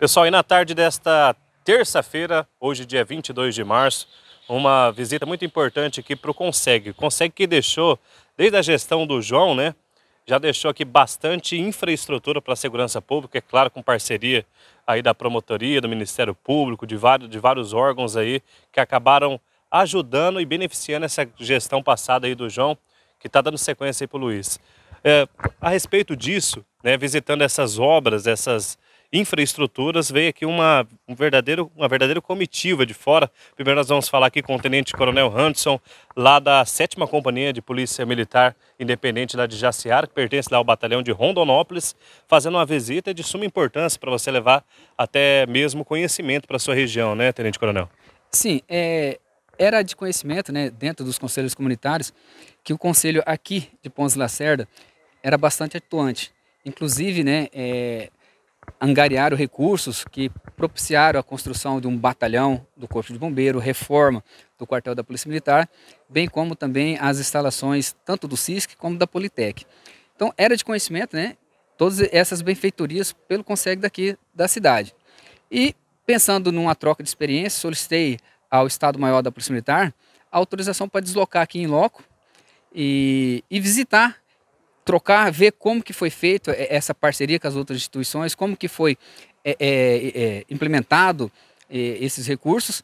Pessoal, e na tarde desta terça-feira, hoje dia 22 de março, uma visita muito importante aqui para o Consegue. Consegue que deixou, desde a gestão do João, né? Já deixou aqui bastante infraestrutura para a segurança pública, é claro, com parceria aí da promotoria, do Ministério Público, de vários, de vários órgãos aí que acabaram ajudando e beneficiando essa gestão passada aí do João, que está dando sequência aí para o Luiz. É, a respeito disso, né, visitando essas obras, essas infraestruturas, veio aqui uma, um verdadeiro, uma verdadeira comitiva de fora. Primeiro nós vamos falar aqui com o Tenente Coronel Hanson, lá da 7 Companhia de Polícia Militar Independente lá de Jaciara, que pertence lá ao batalhão de Rondonópolis, fazendo uma visita de suma importância para você levar até mesmo conhecimento para sua região, né, Tenente Coronel? Sim, é, era de conhecimento, né, dentro dos conselhos comunitários, que o conselho aqui de Pons Lacerda era bastante atuante. Inclusive, né, é, angariaram recursos que propiciaram a construção de um batalhão do Corpo de Bombeiro, reforma do quartel da Polícia Militar, bem como também as instalações tanto do CISC como da Politec. Então era de conhecimento, né? Todas essas benfeitorias pelo Consegue daqui da cidade. E pensando numa troca de experiência, solicitei ao Estado-Maior da Polícia Militar a autorização para deslocar aqui em loco e, e visitar trocar, ver como que foi feito é, essa parceria com as outras instituições, como que foi é, é, é implementado é, esses recursos.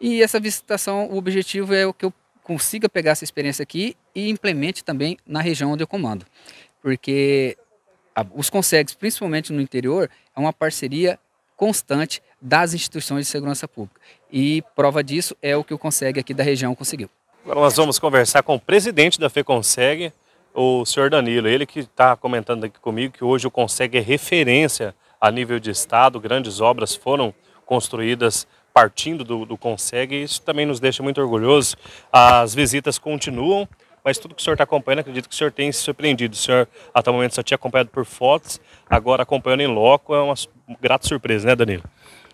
E essa visitação, o objetivo é o que eu consiga pegar essa experiência aqui e implemente também na região onde eu comando. Porque a, os consegues, principalmente no interior, é uma parceria constante das instituições de segurança pública. E prova disso é o que o consegue aqui da região conseguiu. Agora nós vamos conversar com o presidente da FEConseg, o senhor Danilo, ele que está comentando aqui comigo que hoje o Consegue é referência a nível de Estado, grandes obras foram construídas partindo do, do Consegue, e isso também nos deixa muito orgulhosos. As visitas continuam, mas tudo que o senhor está acompanhando, acredito que o senhor tem se surpreendido. O senhor, até o momento, só tinha acompanhado por fotos, agora acompanhando em loco, é uma grata surpresa, né, Danilo?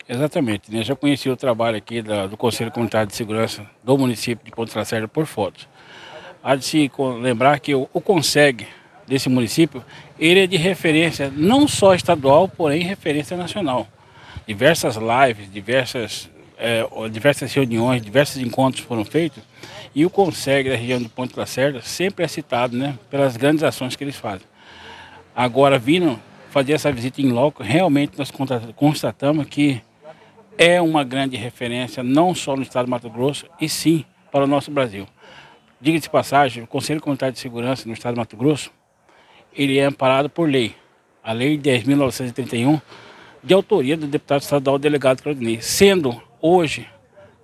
Exatamente, né? já conheci o trabalho aqui da, do Conselho Comunitário de Segurança do município de Ponta Serra por fotos há de se lembrar que o, o Consegue desse município, ele é de referência não só estadual, porém referência nacional. Diversas lives, diversas, é, diversas reuniões, diversos encontros foram feitos e o Conseg da região do Ponte Lacerda sempre é citado né, pelas grandes ações que eles fazem. Agora, vindo fazer essa visita em loco, realmente nós constatamos que é uma grande referência, não só no estado do Mato Grosso, e sim para o nosso Brasil. Diga-se passagem, o Conselho Comunitário de Segurança no Estado de Mato Grosso, ele é amparado por lei, a Lei 10.931, de autoria do deputado estadual delegado Claudinei, sendo hoje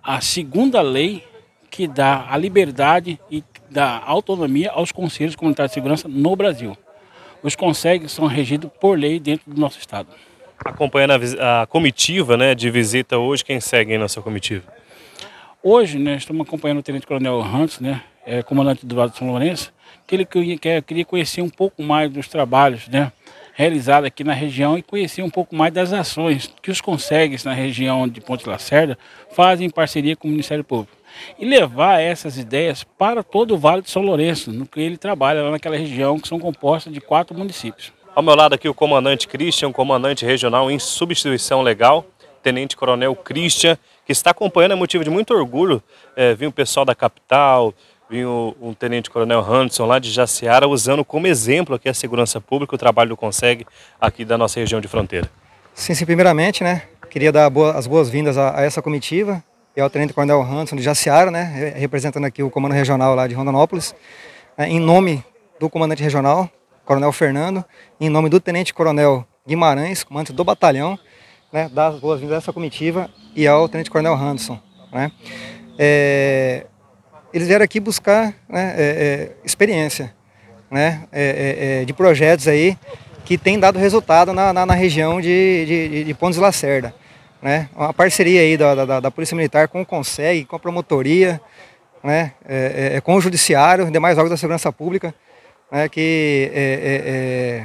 a segunda lei que dá a liberdade e dá autonomia aos conselhos comunitários de segurança no Brasil. Os conselhos são regidos por lei dentro do nosso estado. Acompanhando a, a comitiva né, de visita hoje, quem segue na sua comitiva? Hoje, né, estamos acompanhando o Tenente Coronel Ramos, né, é, comandante do Vale do São Lourenço, que ele queria, conhecer um pouco mais dos trabalhos né, realizados aqui na região e conhecer um pouco mais das ações que os conselhos na região de Ponte Lacerda fazem em parceria com o Ministério Público. E levar essas ideias para todo o Vale do São Lourenço, no que ele trabalha lá naquela região, que são compostas de quatro municípios. Ao meu lado aqui o comandante Christian, comandante regional em substituição legal, Tenente Coronel Christian, que está acompanhando, é motivo de muito orgulho é, vir o pessoal da capital, Vinha o, um tenente coronel Hanson lá de Jaciara usando como exemplo aqui a segurança pública, o trabalho do Consegue aqui da nossa região de fronteira. Sim, sim, primeiramente, né? Queria dar boa, as boas-vindas a, a, essa comitiva e ao tenente coronel Hanson de Jaciara, né? Representando aqui o comando regional lá de Rondonópolis. Né, em nome do comandante regional, coronel Fernando, em nome do tenente coronel Guimarães, comandante do batalhão, né, dar as boas-vindas a essa comitiva e ao Tenente Coronel Hanson. Né? É, eles vieram aqui buscar né, é, é, experiência né, é, é, é de projetos aí que tem dado resultado na, na, na região de, de, de Pontes Lacerda. Né? Uma parceria aí da, da, da, Polícia Militar com o CONSEG, com a promotoria, né? É, com o Judiciário, demais órgãos da segurança pública, né? que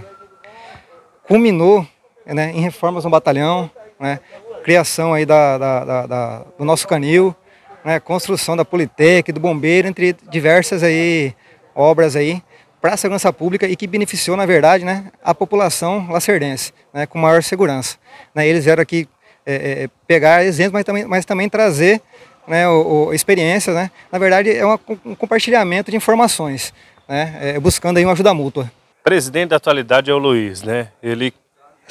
culminou né, em reformas no batalhão, né? criação aí da, da, da do nosso canil, né, construção da Politec, do Bombeiro, entre diversas aí, obras aí para a segurança pública e que beneficiou, na verdade, né, a população lacerdense, né, com maior segurança. Né, eles vieram aqui é, é, é pegar exemplos, mas também, mas também trazer né, o, o, experiências. Né, na verdade, é uma, um compartilhamento de informações, né, é, buscando aí uma ajuda mútua. Presidente da atualidade é o Luiz, né? Ele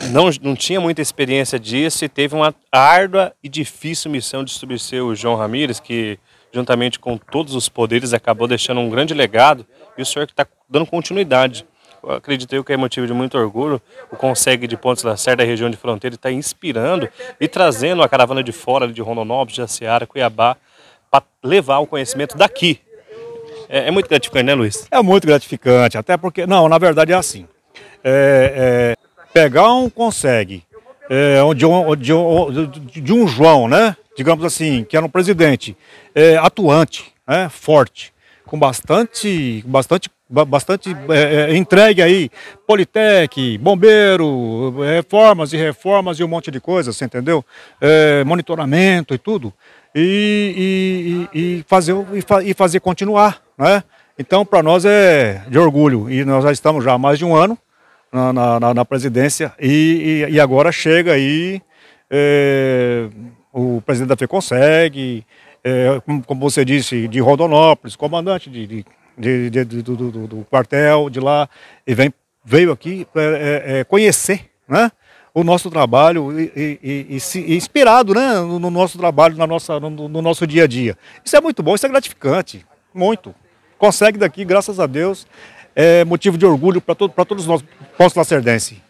não, não tinha muita experiência disso e teve uma árdua e difícil missão de substituir o João Ramírez, que juntamente com todos os poderes acabou deixando um grande legado e o senhor que está dando continuidade. Eu acredito que é motivo de muito orgulho, o Consegue de Pontes Lacerda, região de fronteira, está inspirando e trazendo a caravana de fora, de Rondonópolis, Jaciara, Cuiabá, para levar o conhecimento daqui. É, é, muito gratificante, né, Luiz? É muito gratificante, até porque, não, na verdade é assim. É, é, Pegar um consegue. É, de, um, de, um, de, um, João, né? Digamos assim, que era um presidente é, atuante, né? forte, com bastante, bastante, bastante é, é, entregue aí, Politec, bombeiro, é, reformas e reformas e um monte de coisa, você entendeu? É, monitoramento e tudo. E, e, e, e fazer, e fazer continuar, né? Então, para nós é de orgulho. E nós já estamos já há mais de um ano na, na, na presidência e, e, e, agora chega aí é, o presidente da FE consegue, é, como você disse, de Rondonópolis, comandante de, de, de, do, do, do, quartel de lá, e vem, veio aqui é, é, conhecer né, o nosso trabalho e, e, e, e inspirado né, no, nosso trabalho, na nossa, no, no nosso dia a dia. Isso é muito bom, isso é gratificante, muito. Consegue daqui, graças a Deus é motivo de orgulho para todos nós, Posto Lacerdense.